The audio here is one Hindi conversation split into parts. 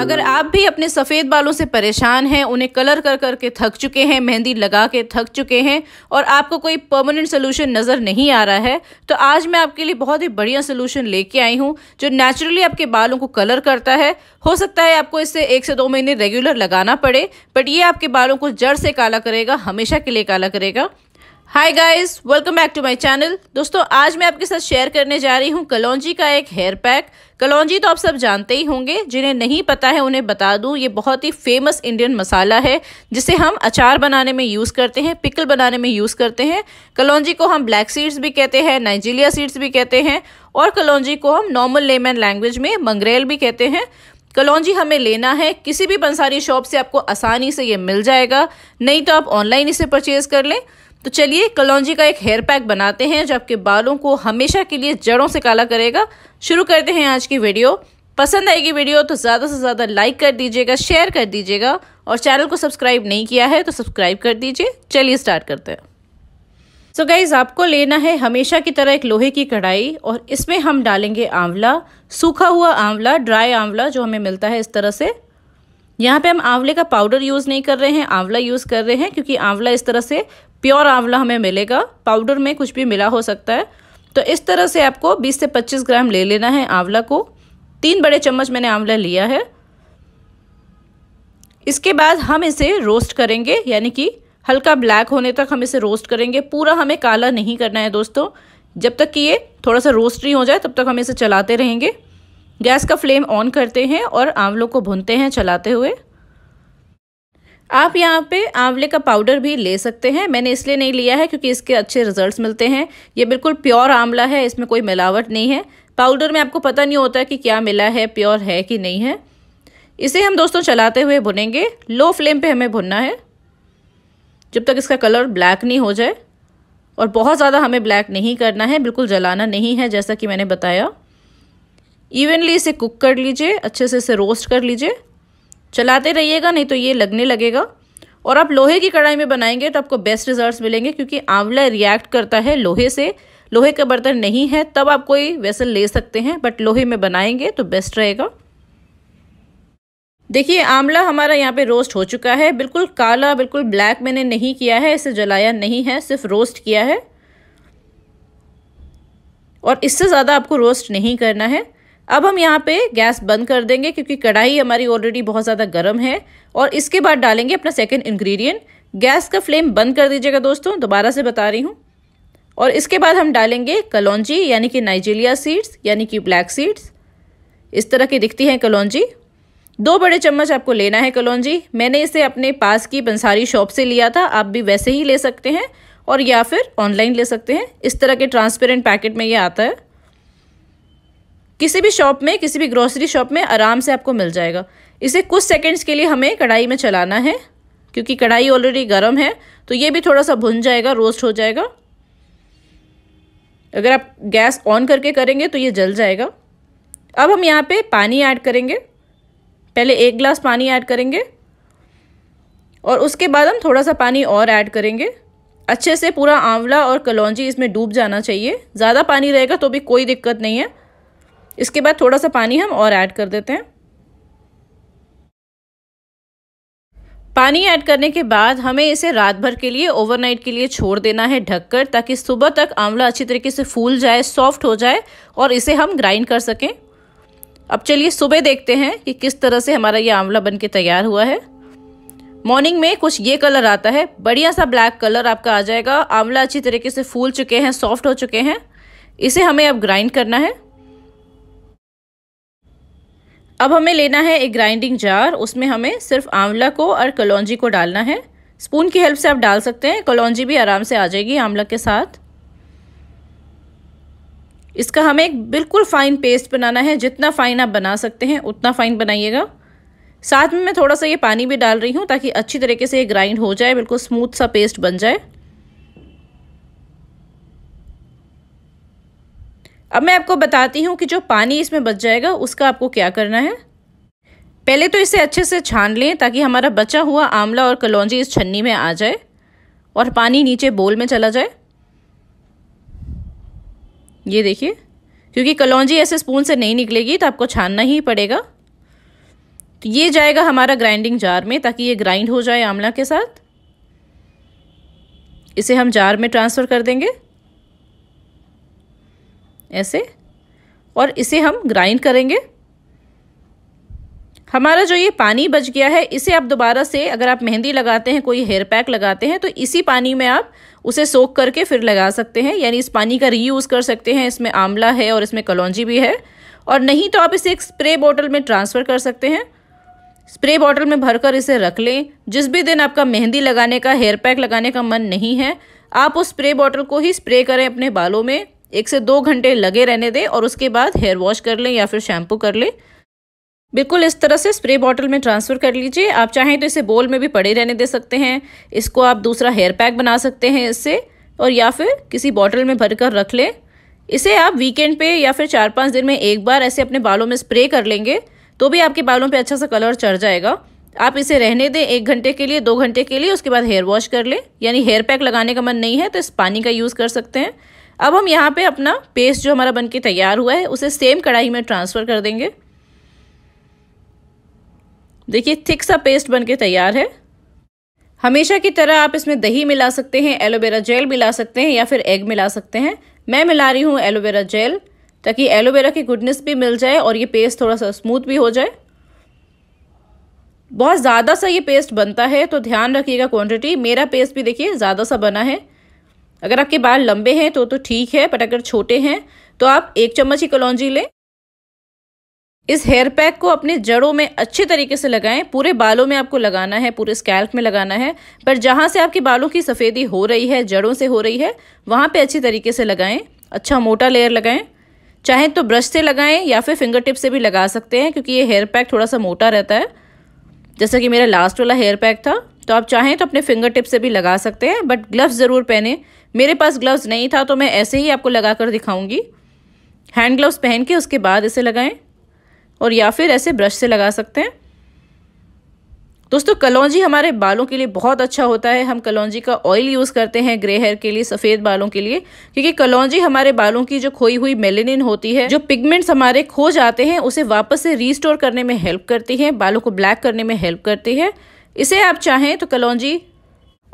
अगर आप भी अपने सफ़ेद बालों से परेशान हैं उन्हें कलर कर कर के थक चुके हैं मेहंदी लगा के थक चुके हैं और आपको कोई परमानेंट सोल्यूशन नज़र नहीं आ रहा है तो आज मैं आपके लिए बहुत ही बढ़िया सोल्यूशन लेके आई हूँ जो नेचुरली आपके बालों को कलर करता है हो सकता है आपको इससे एक से दो महीने रेगुलर लगाना पड़े बट ये आपके बालों को जड़ से काला करेगा हमेशा के लिए काला करेगा hi guys welcome back to my channel दोस्तों आज मैं आपके साथ शेयर करने जा रही हूँ कलौजी का एक हेयर पैक कलौजी तो आप सब जानते ही होंगे जिन्हें नहीं पता है उन्हें बता दूं ये बहुत ही फेमस इंडियन मसाला है जिसे हम अचार बनाने में यूज़ करते हैं पिकल बनाने में यूज़ करते हैं कलौजी को हम ब्लैक सीड्स भी कहते हैं नाइजीलिया सीड्स भी कहते हैं और कलौजी को हम नॉर्मल लेमन लैंग्वेज में मंगरेल भी कहते हैं कलौजी हमें लेना है किसी भी पंसारी शॉप से आपको आसानी से ये मिल जाएगा नहीं तो आप ऑनलाइन इसे परचेज़ कर लें तो चलिए कलौजी का एक हेयर पैक बनाते हैं जो आपके बालों को हमेशा के लिए जड़ों से काला करेगा शुरू करते हैं आज की वीडियो पसंद आएगी वीडियो तो ज़्यादा से ज़्यादा लाइक कर दीजिएगा शेयर कर दीजिएगा और चैनल को सब्सक्राइब नहीं किया है तो सब्सक्राइब कर दीजिए चलिए स्टार्ट करते हैं सो so गाइज आपको लेना है हमेशा की तरह एक लोहे की कढ़ाई और इसमें हम डालेंगे आंवला सूखा हुआ आंवला ड्राई आंवला जो हमें मिलता है इस तरह से यहाँ पे हम आंवले का पाउडर यूज़ नहीं कर रहे हैं आंवला यूज़ कर रहे हैं क्योंकि आंवला इस तरह से प्योर आंवला हमें मिलेगा पाउडर में कुछ भी मिला हो सकता है तो इस तरह से आपको 20 से 25 ग्राम ले लेना है आंवला को तीन बड़े चम्मच मैंने आंवला लिया है इसके बाद हम इसे रोस्ट करेंगे यानी कि हल्का ब्लैक होने तक हम इसे रोस्ट करेंगे पूरा हमें काला नहीं करना है दोस्तों जब तक कि ये थोड़ा सा रोस्ट नहीं हो जाए तब तक हम इसे चलाते रहेंगे गैस का फ्लेम ऑन करते हैं और आंवलों को भुनते हैं चलाते हुए आप यहाँ पे आंवले का पाउडर भी ले सकते हैं मैंने इसलिए नहीं लिया है क्योंकि इसके अच्छे रिजल्ट्स मिलते हैं ये बिल्कुल प्योर आंवला है इसमें कोई मिलावट नहीं है पाउडर में आपको पता नहीं होता कि क्या मिला है प्योर है कि नहीं है इसे हम दोस्तों चलाते हुए भुनेंगे लो फ्लेम पे हमें भुनना है जब तक इसका कलर ब्लैक नहीं हो जाए और बहुत ज़्यादा हमें ब्लैक नहीं करना है बिल्कुल जलाना नहीं है जैसा कि मैंने बताया इवनली इसे कुक कर लीजिए अच्छे से इसे रोस्ट कर लीजिए चलाते रहिएगा नहीं तो ये लगने लगेगा और आप लोहे की कढ़ाई में बनाएंगे तो आपको बेस्ट रिजल्ट्स मिलेंगे क्योंकि आंवला रिएक्ट करता है लोहे से लोहे का बर्तन नहीं है तब आप कोई वेसल ले सकते हैं बट लोहे में बनाएंगे तो बेस्ट रहेगा देखिए आंवला हमारा यहाँ पे रोस्ट हो चुका है बिल्कुल काला बिल्कुल ब्लैक मैंने नहीं किया है इसे जलाया नहीं है सिर्फ रोस्ट किया है और इससे ज़्यादा आपको रोस्ट नहीं करना है अब हम यहाँ पे गैस बंद कर देंगे क्योंकि कढ़ाई हमारी ऑलरेडी बहुत ज़्यादा गर्म है और इसके बाद डालेंगे अपना सेकेंड इन्ग्रीडियंट गैस का फ्लेम बंद कर दीजिएगा दोस्तों दोबारा से बता रही हूँ और इसके बाद हम डालेंगे कलौजी यानी कि नाइजीरिया सीड्स यानी कि ब्लैक सीड्स इस तरह की दिखती हैं कलौजी दो बड़े चम्मच आपको लेना है कलौजी मैंने इसे अपने पास की बंसारी शॉप से लिया था आप भी वैसे ही ले सकते हैं और या फिर ऑनलाइन ले सकते हैं इस तरह के ट्रांसपेरेंट पैकेट में ये आता है किसी भी शॉप में किसी भी ग्रोसरी शॉप में आराम से आपको मिल जाएगा इसे कुछ सेकेंड्स के लिए हमें कढ़ाई में चलाना है क्योंकि कढ़ाई ऑलरेडी गर्म है तो ये भी थोड़ा सा भुन जाएगा रोस्ट हो जाएगा अगर आप गैस ऑन करके करेंगे तो ये जल जाएगा अब हम यहाँ पे पानी ऐड करेंगे पहले एक ग्लास पानी ऐड करेंगे और उसके बाद हम थोड़ा सा पानी और ऐड करेंगे अच्छे से पूरा आंवला और कलौजी इसमें डूब जाना चाहिए ज़्यादा पानी रहेगा तो भी कोई दिक्कत नहीं है इसके बाद थोड़ा सा पानी हम और ऐड कर देते हैं पानी ऐड करने के बाद हमें इसे रात भर के लिए ओवरनाइट के लिए छोड़ देना है ढककर ताकि सुबह तक आंवला अच्छी तरीके से फूल जाए सॉफ्ट हो जाए और इसे हम ग्राइंड कर सकें अब चलिए सुबह देखते हैं कि किस तरह से हमारा ये आंवला बन के तैयार हुआ है मॉर्निंग में कुछ ये कलर आता है बढ़िया सा ब्लैक कलर आपका आ जाएगा आंवला अच्छी तरीके से फूल चुके हैं सॉफ्ट हो चुके हैं इसे हमें अब ग्राइंड करना है अब हमें लेना है एक ग्राइंडिंग जार उसमें हमें सिर्फ आंवला को और कलौजी को डालना है स्पून की हेल्प से आप डाल सकते हैं कलौजी भी आराम से आ जाएगी आंवला के साथ इसका हमें एक बिल्कुल फ़ाइन पेस्ट बनाना है जितना फ़ाइन आप बना सकते हैं उतना फ़ाइन बनाइएगा साथ में मैं थोड़ा सा ये पानी भी डाल रही हूँ ताकि अच्छी तरीके से ये ग्राइंड हो जाए बिल्कुल स्मूथ सा पेस्ट बन जाए अब मैं आपको बताती हूँ कि जो पानी इसमें बच जाएगा उसका आपको क्या करना है पहले तो इसे अच्छे से छान लें ताकि हमारा बचा हुआ आंवला और कलौजी इस छन्नी में आ जाए और पानी नीचे बोल में चला जाए ये देखिए क्योंकि कलौजी ऐसे स्पून से नहीं निकलेगी तो आपको छानना ही पड़ेगा तो ये जाएगा हमारा ग्राइंडिंग जार में ताकि ये ग्राइंड हो जाए आंवला के साथ इसे हम जार में ट्रांसफ़र कर देंगे ऐसे और इसे हम ग्राइंड करेंगे हमारा जो ये पानी बच गया है इसे आप दोबारा से अगर आप मेहंदी लगाते हैं कोई हेयर पैक लगाते हैं तो इसी पानी में आप उसे सोख करके फिर लगा सकते हैं यानी इस पानी का रीयूज़ कर सकते हैं इसमें आंवला है और इसमें कलौजी भी है और नहीं तो आप इसे एक स्प्रे बॉटल में ट्रांसफ़र कर सकते हैं स्प्रे बॉटल में भरकर इसे रख लें जिस भी दिन आपका मेहंदी लगाने का हेयर पैक लगाने का मन नहीं है आप उस स्प्रे बॉटल को ही स्प्रे करें अपने बालों में एक से दो घंटे लगे रहने दें और उसके बाद हेयर वॉश कर लें या फिर शैम्पू कर लें बिल्कुल इस तरह से स्प्रे बॉटल में ट्रांसफ़र कर लीजिए आप चाहें तो इसे बोल में भी पड़े रहने दे सकते हैं इसको आप दूसरा हेयर पैक बना सकते हैं इससे और या फिर किसी बॉटल में भर कर रख लें इसे आप वीकेंड पे या फिर चार पाँच दिन में एक बार ऐसे अपने बालों में स्प्रे कर लेंगे तो भी आपके बालों पर अच्छा सा कलर चढ़ जाएगा आप इसे रहने दें एक घंटे के लिए दो घंटे के लिए उसके बाद हेयर वॉश कर लें यानी हेयर पैक लगाने का मन नहीं है तो इस पानी का यूज़ कर सकते हैं अब हम यहाँ पे अपना पेस्ट जो हमारा बनके तैयार हुआ है उसे सेम कढ़ाई में ट्रांसफ़र कर देंगे देखिए थिक सा पेस्ट बनके तैयार है हमेशा की तरह आप इसमें दही मिला सकते हैं एलोवेरा जेल मिला सकते हैं या फिर एग मिला सकते हैं मैं मिला रही हूँ एलोवेरा जेल ताकि एलोवेरा की गुडनेस भी मिल जाए और ये पेस्ट थोड़ा सा स्मूथ भी हो जाए बहुत ज़्यादा सा ये पेस्ट बनता है तो ध्यान रखिएगा क्वांटिटी मेरा पेस्ट भी देखिए ज़्यादा सा बना है अगर आपके बाल लंबे हैं तो तो ठीक है बट अगर छोटे हैं तो आप एक चम्मच ही कलौजी लें इस हेयर पैक को अपने जड़ों में अच्छे तरीके से लगाएं पूरे बालों में आपको लगाना है पूरे स्कैल्प में लगाना है पर जहाँ से आपके बालों की सफ़ेदी हो रही है जड़ों से हो रही है वहाँ पे अच्छे तरीके से लगाएं अच्छा मोटा लेयर लगाएं चाहें तो ब्रश से लगाएं या फिर फिंगर टिप से भी लगा सकते हैं क्योंकि ये हेयर पैक थोड़ा सा मोटा रहता है जैसा कि मेरा लास्ट वाला हेयर पैक था तो आप चाहें तो अपने फिंगर टिप से भी लगा सकते हैं बट ग्लव्स ज़रूर पहने मेरे पास ग्लव्स नहीं था तो मैं ऐसे ही आपको लगा कर दिखाऊँगी हैंड ग्लव्स पहन के उसके बाद इसे लगाएं और या फिर ऐसे ब्रश से लगा सकते हैं दोस्तों कलौजी हमारे बालों के लिए बहुत अच्छा होता है हम कलौजी का ऑयल यूज़ करते हैं ग्रे हेयर के लिए सफ़ेद बालों के लिए क्योंकि कलौजी हमारे बालों की जो खोई हुई मेलेनिन होती है जो पिगमेंट्स हमारे खो जाते हैं उसे वापस से रीस्टोर करने में हेल्प करती है बालों को ब्लैक करने में हेल्प करती है इसे आप चाहें तो कलौजी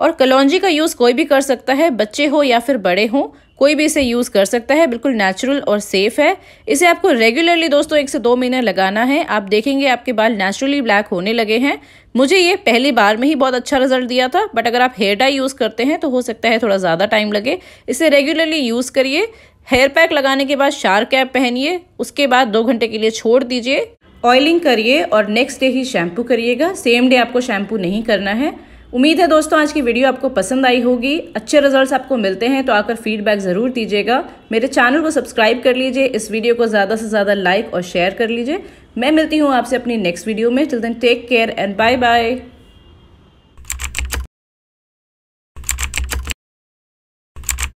और कलौजी का यूज़ कोई भी कर सकता है बच्चे हो या फिर बड़े हों कोई भी इसे यूज़ कर सकता है बिल्कुल नेचुरल और सेफ़ है इसे आपको रेगुलरली दोस्तों एक से दो महीने लगाना है आप देखेंगे आपके बाल नेचुरली ब्लैक होने लगे हैं मुझे ये पहली बार में ही बहुत अच्छा रिजल्ट दिया था बट अगर आप हेयर डाई यूज़ करते हैं तो हो सकता है थोड़ा ज़्यादा टाइम लगे इसे रेगुलरली यूज़ करिए हेयर पैक लगाने के बाद शार कैप पहनिए उसके बाद दो घंटे के लिए छोड़ दीजिए ऑयलिंग करिए और नेक्स्ट डे ही शैम्पू करिएगा सेम डे आपको शैम्पू नहीं करना है उम्मीद है दोस्तों आज की वीडियो आपको पसंद आई होगी अच्छे रिजल्ट्स आपको मिलते हैं तो आकर फीडबैक ज़रूर दीजिएगा मेरे चैनल को सब्सक्राइब कर लीजिए इस वीडियो को ज़्यादा से ज़्यादा लाइक और शेयर कर लीजिए मैं मिलती हूँ आपसे अपनी नेक्स्ट वीडियो में till then take care and bye bye